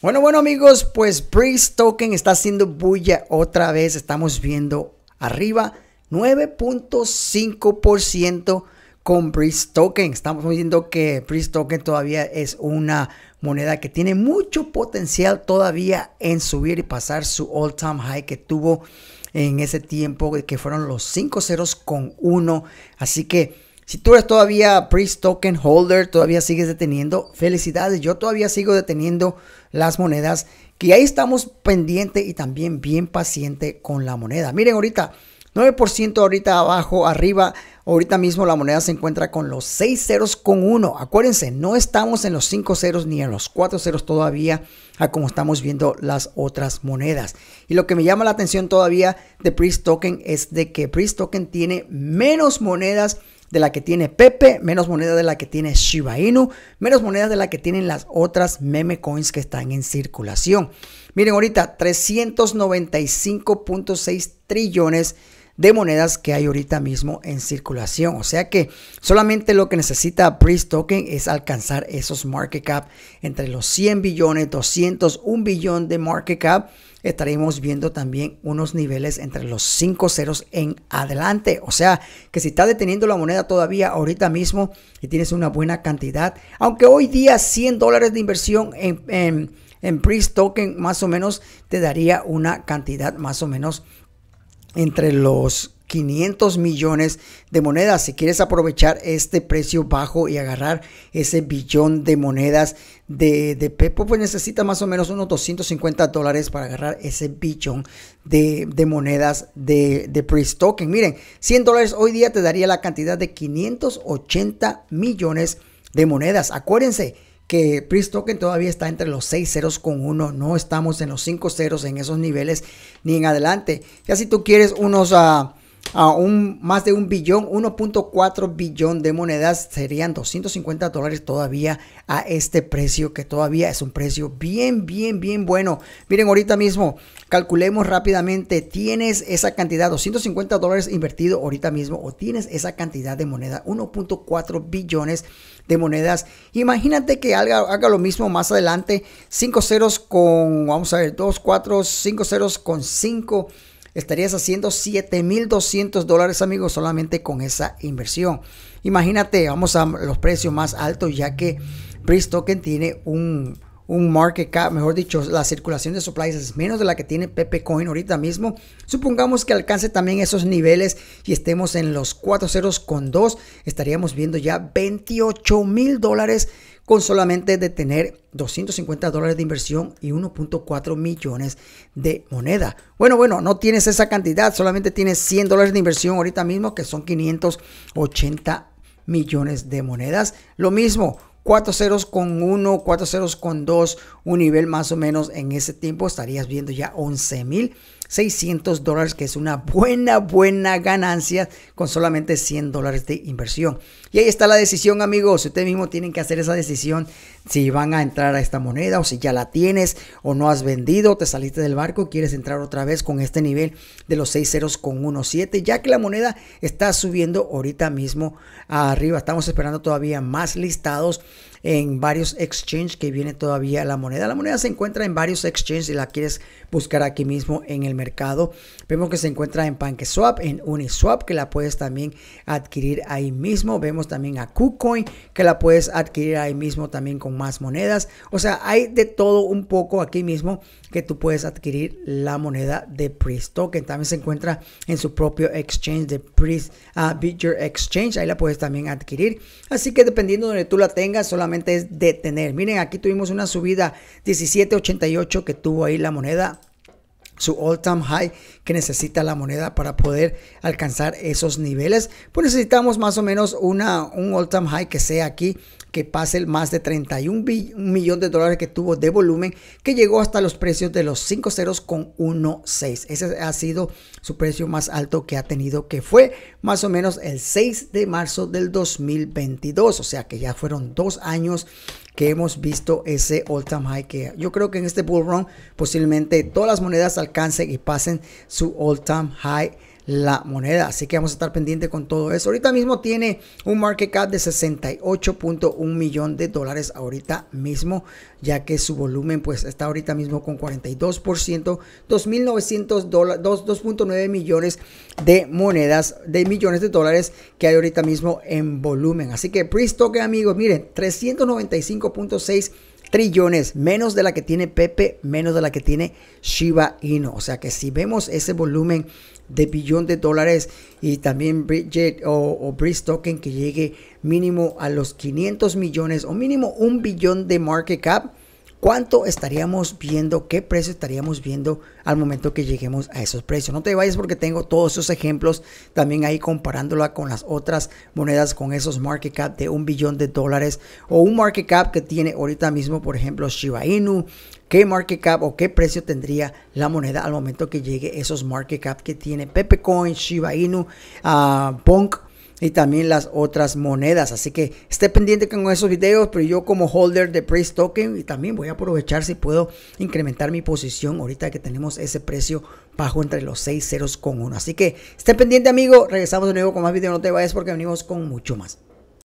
Bueno, bueno amigos, pues Breeze Token está haciendo bulla otra vez. Estamos viendo arriba 9.5% con Breeze Token. Estamos viendo que Breeze Token todavía es una moneda que tiene mucho potencial todavía en subir y pasar su all time high que tuvo en ese tiempo que fueron los 5 ceros con uno. Así que si tú eres todavía pre Token Holder, todavía sigues deteniendo, felicidades. Yo todavía sigo deteniendo las monedas, que ahí estamos pendiente y también bien paciente con la moneda. Miren ahorita, 9% ahorita abajo, arriba. Ahorita mismo la moneda se encuentra con los 6 ceros con 1. Acuérdense, no estamos en los 5 ceros ni en los 4 ceros todavía, a como estamos viendo las otras monedas. Y lo que me llama la atención todavía de pre Token es de que pre Token tiene menos monedas de la que tiene Pepe, menos moneda de la que tiene Shiba Inu, menos moneda de la que tienen las otras meme coins que están en circulación. Miren ahorita, 395.6 trillones de monedas que hay ahorita mismo en circulación. O sea que solamente lo que necesita Priest Token es alcanzar esos market cap entre los 100 billones, 200, 1 billón de market cap. Estaremos viendo también unos niveles entre los 5 ceros en adelante. O sea que si está deteniendo la moneda todavía ahorita mismo y tienes una buena cantidad, aunque hoy día 100 dólares de inversión en, en en Token más o menos te daría una cantidad más o menos entre los 500 millones de monedas. Si quieres aprovechar este precio bajo y agarrar ese billón de monedas de, de Pepo, pues necesita más o menos unos 250 dólares para agarrar ese billón de, monedas de, de pre-token. Miren, 100 dólares hoy día te daría la cantidad de 580 millones de monedas. Acuérdense que Priest Token todavía está entre los 6 ceros con 1, no estamos en los 5 0 en esos niveles ni en adelante. Ya si tú quieres unos... Ah, a más de un billón, 1.4 billón de monedas, serían 250 dólares todavía a este precio, que todavía es un precio bien, bien, bien bueno. Miren, ahorita mismo, calculemos rápidamente, tienes esa cantidad, 250 dólares invertido ahorita mismo, o tienes esa cantidad de moneda, 1.4 billones de monedas. Imagínate que haga, haga lo mismo más adelante, 5 ceros con, vamos a ver, 2, 4, 5 ceros con 5 estarías haciendo 7.200 dólares, amigos, solamente con esa inversión. Imagínate, vamos a los precios más altos, ya que Breeze Token tiene un un market cap, mejor dicho, la circulación de supplies es menos de la que tiene Pepe Coin ahorita mismo. Supongamos que alcance también esos niveles y estemos en los 4 ceros con 2, estaríamos viendo ya 28 mil dólares con solamente de tener 250 dólares de inversión y 1.4 millones de moneda. Bueno, bueno, no tienes esa cantidad, solamente tienes 100 dólares de inversión ahorita mismo, que son 580 millones de monedas. Lo mismo, 4 ceros con uno, 4 ceros con 2 un nivel más o menos en ese tiempo estarías viendo ya 11,600 dólares, que es una buena, buena ganancia con solamente 100 dólares de inversión. Y ahí está la decisión, amigos. Ustedes mismos tienen que hacer esa decisión si van a entrar a esta moneda o si ya la tienes o no has vendido, te saliste del barco quieres entrar otra vez con este nivel de los 6.0 ceros con 1.7, ya que la moneda está subiendo ahorita mismo arriba. Estamos esperando todavía más listados en varios exchanges que viene todavía la moneda. La moneda se encuentra en varios exchanges y la quieres buscar aquí mismo en el mercado. Vemos que se encuentra en PancakeSwap, en Uniswap, que la puedes también adquirir ahí mismo. Vemos también a KuCoin, que la puedes adquirir ahí mismo también con más monedas. O sea, hay de todo un poco aquí mismo que tú puedes adquirir la moneda de Priest Token. También se encuentra en su propio exchange de Priest a ah, Exchange. Ahí la puedes también adquirir. Así que dependiendo donde tú la tengas, solamente es detener. Miren, aquí tuvimos una subida 17.88 que tuvo ahí la moneda su all-time high que necesita la moneda para poder alcanzar esos niveles. Pues necesitamos más o menos una, un all-time high que sea aquí, que pase el más de 31 millones de dólares que tuvo de volumen, que llegó hasta los precios de los 50,16. ceros con Ese ha sido su precio más alto que ha tenido, que fue más o menos el 6 de marzo del 2022. O sea que ya fueron dos años que hemos visto ese all time high que yo creo que en este bull run posiblemente todas las monedas alcancen y pasen su all time high la moneda. Así que vamos a estar pendiente con todo eso. Ahorita mismo tiene un market cap de 68.1 millón de dólares ahorita mismo, ya que su volumen pues está ahorita mismo con 42%, 2.900 dólares, 2.9 millones de monedas, de millones de dólares que hay ahorita mismo en volumen. Así que pre-stock amigos, miren, 395.6 trillones, menos de la que tiene Pepe, menos de la que tiene Shiba Inu. O sea que si vemos ese volumen de billón de dólares y también Bridget o, o Token que llegue mínimo a los 500 millones o mínimo un billón de market cap, cuánto estaríamos viendo, qué precio estaríamos viendo al momento que lleguemos a esos precios. No te vayas porque tengo todos esos ejemplos también ahí comparándola con las otras monedas con esos market cap de un billón de dólares o un market cap que tiene ahorita mismo, por ejemplo, Shiba Inu, qué market cap o qué precio tendría la moneda al momento que llegue esos market cap que tiene Pepecoin, Shiba Inu, ah, Punk y también las otras monedas. Así que esté pendiente con esos videos, pero yo como holder de price Token y también voy a aprovechar si puedo incrementar mi posición ahorita que tenemos ese precio bajo entre los 6 ceros con Así que esté pendiente amigo, regresamos de nuevo con más videos, no te vayas porque venimos con mucho más.